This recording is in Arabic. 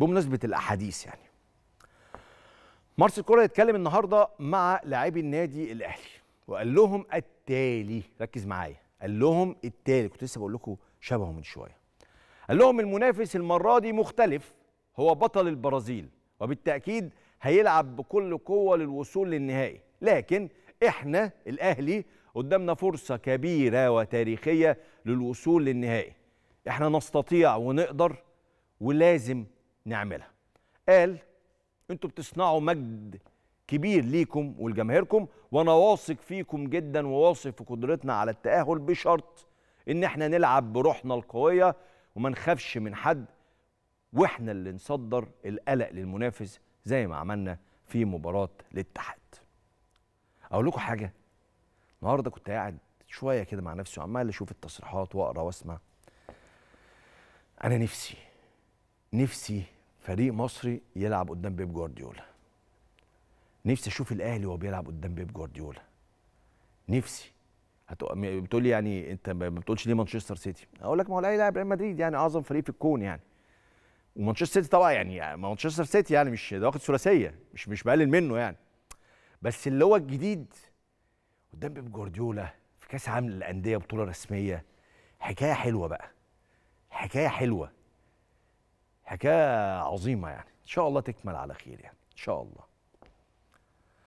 بمناسبه الاحاديث يعني مارس كولر يتكلم النهارده مع لاعبي النادي الاهلي وقال لهم التالي ركز معايا قال لهم التالي كنت لسه بقول لكم شبهه من شويه قال لهم المنافس المره دي مختلف هو بطل البرازيل وبالتاكيد هيلعب بكل قوه للوصول للنهائي لكن احنا الاهلي قدامنا فرصه كبيره وتاريخيه للوصول للنهائي احنا نستطيع ونقدر ولازم نعملها قال انتوا بتصنعوا مجد كبير ليكم ولجماهيركم وانا واثق فيكم جدا وواثق في قدرتنا على التاهل بشرط ان احنا نلعب بروحنا القويه وما نخافش من حد واحنا اللي نصدر القلق للمنافس زي ما عملنا في مباراه الاتحاد اقول لكم حاجه النهارده كنت قاعد شويه كده مع نفسي وعمال اشوف التصريحات واقرا واسمع انا نفسي نفسي فريق مصري يلعب قدام بيب جوارديولا نفسي اشوف الاهلي وهو بيلعب قدام بيب جوارديولا نفسي هتو... بتقول لي يعني انت ما بتقولش ليه مانشستر سيتي اقول لك ما هو الاهلي لاعب ريال مدريد يعني اعظم فريق في الكون يعني ومانشستر سيتي طبعا يعني،, يعني مانشستر سيتي يعني مش ده واخد ثلاثيه مش مش بقلل منه يعني بس اللي هو الجديد قدام بيب جوارديولا في كاس عالم للانديه بطوله رسميه حكايه حلوه بقى حكايه حلوه حكايه عظيمه يعني ان شاء الله تكمل على خير يعني ان شاء الله